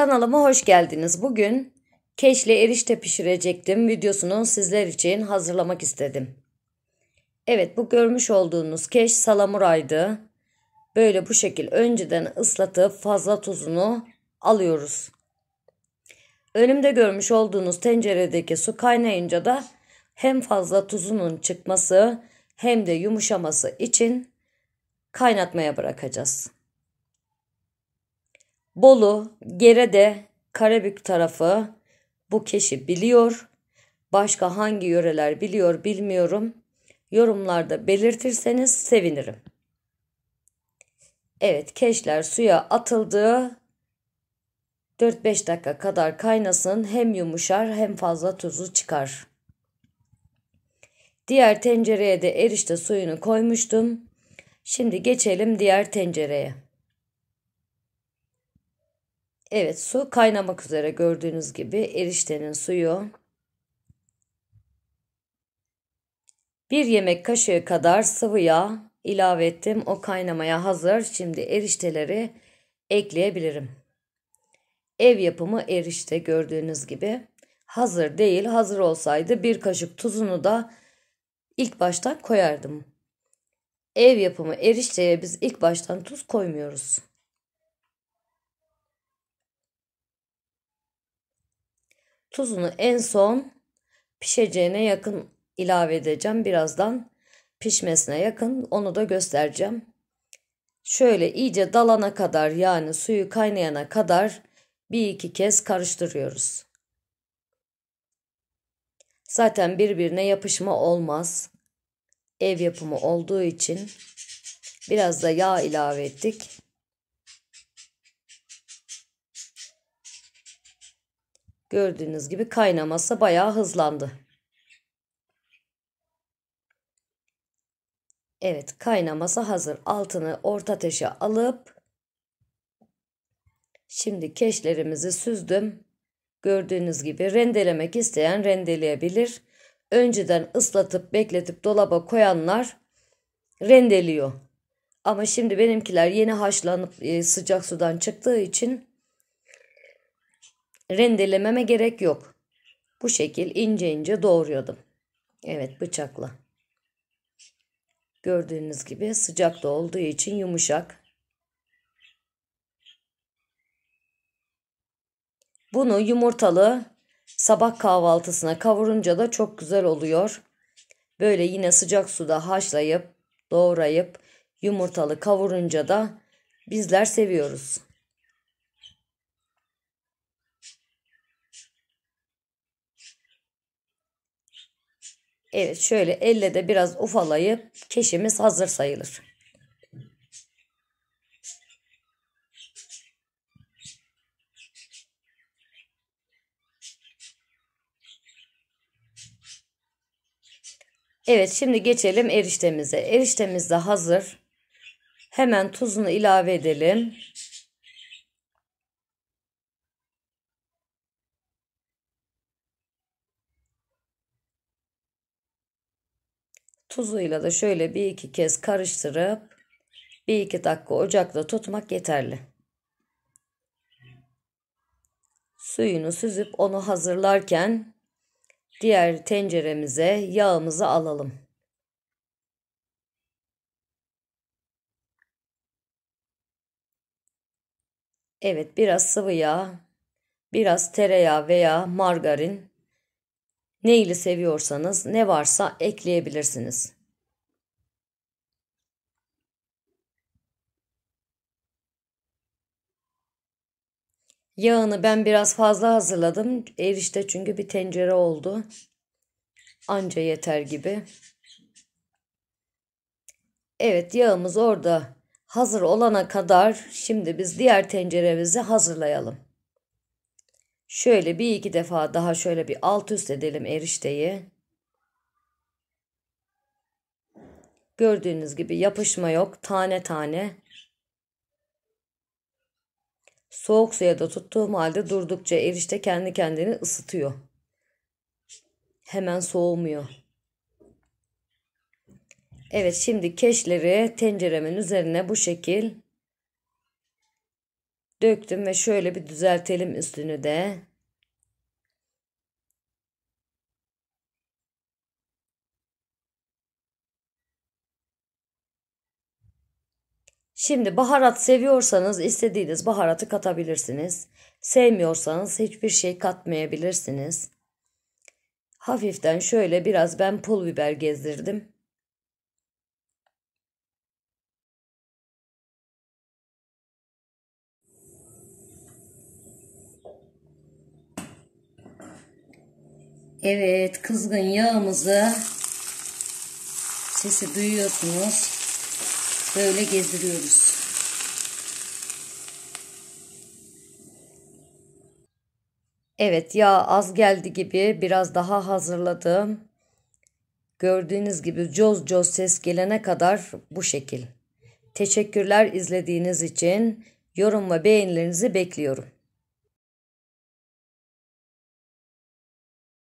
Kanalıma hoş geldiniz. Bugün keşle erişte pişirecektim videosunu sizler için hazırlamak istedim. Evet bu görmüş olduğunuz keş salamuraydı. Böyle bu şekil önceden ıslatıp fazla tuzunu alıyoruz. Önümde görmüş olduğunuz tenceredeki su kaynayınca da hem fazla tuzunun çıkması hem de yumuşaması için kaynatmaya bırakacağız. Bolu, Gerede, Karabük tarafı bu keşi biliyor. Başka hangi yöreler biliyor bilmiyorum. Yorumlarda belirtirseniz sevinirim. Evet keşler suya atıldı. 4-5 dakika kadar kaynasın hem yumuşar hem fazla tuzu çıkar. Diğer tencereye de erişte suyunu koymuştum. Şimdi geçelim diğer tencereye. Evet su kaynamak üzere gördüğünüz gibi eriştenin suyu bir yemek kaşığı kadar sıvı yağ ilave ettim. O kaynamaya hazır. Şimdi erişteleri ekleyebilirim. Ev yapımı erişte gördüğünüz gibi hazır değil. Hazır olsaydı bir kaşık tuzunu da ilk baştan koyardım. Ev yapımı erişteye biz ilk baştan tuz koymuyoruz. Tuzunu en son pişeceğine yakın ilave edeceğim. Birazdan pişmesine yakın onu da göstereceğim. Şöyle iyice dalana kadar yani suyu kaynayana kadar bir iki kez karıştırıyoruz. Zaten birbirine yapışma olmaz. Ev yapımı olduğu için biraz da yağ ilave ettik. Gördüğünüz gibi kaynaması bayağı hızlandı. Evet kaynaması hazır. Altını orta ateşe alıp şimdi keşlerimizi süzdüm. Gördüğünüz gibi rendelemek isteyen rendeleyebilir. Önceden ıslatıp bekletip dolaba koyanlar rendeliyor. Ama şimdi benimkiler yeni haşlanıp e, sıcak sudan çıktığı için rendelememe gerek yok. Bu şekil ince ince doğruyordum. Evet bıçakla. Gördüğünüz gibi sıcak da olduğu için yumuşak. Bunu yumurtalı sabah kahvaltısına kavurunca da çok güzel oluyor. Böyle yine sıcak suda haşlayıp, doğrayıp yumurtalı kavurunca da bizler seviyoruz. Evet şöyle elle de biraz ufalayıp keşimiz hazır sayılır. Evet şimdi geçelim eriştemize. Eriştemiz de hazır. Hemen tuzunu ilave edelim. Tuzuyla da şöyle bir iki kez karıştırıp bir iki dakika ocakta tutmak yeterli. Suyunu süzüp onu hazırlarken diğer tenceremize yağımızı alalım. Evet biraz sıvı yağ, biraz tereyağı veya margarin Neyli seviyorsanız ne varsa ekleyebilirsiniz. Yağını ben biraz fazla hazırladım. Erişte çünkü bir tencere oldu. Anca yeter gibi. Evet yağımız orada hazır olana kadar şimdi biz diğer tenceremizi hazırlayalım. Şöyle bir iki defa daha şöyle bir alt üst edelim erişteyi. Gördüğünüz gibi yapışma yok. Tane tane. Soğuk suya da tuttuğum halde durdukça erişte kendi kendini ısıtıyor. Hemen soğumuyor. Evet şimdi keşleri tenceremin üzerine bu şekil döktüm ve şöyle bir düzeltelim üstünü de. Şimdi baharat seviyorsanız istediğiniz baharatı katabilirsiniz. Sevmiyorsanız hiçbir şey katmayabilirsiniz. Hafiften şöyle biraz ben pul biber gezdirdim. Evet kızgın yağımızı sesi duyuyorsunuz. Böyle gezdiriyoruz. Evet yağ az geldi gibi biraz daha hazırladım. Gördüğünüz gibi coz coz ses gelene kadar bu şekil. Teşekkürler izlediğiniz için. Yorum ve beğenilerinizi bekliyorum.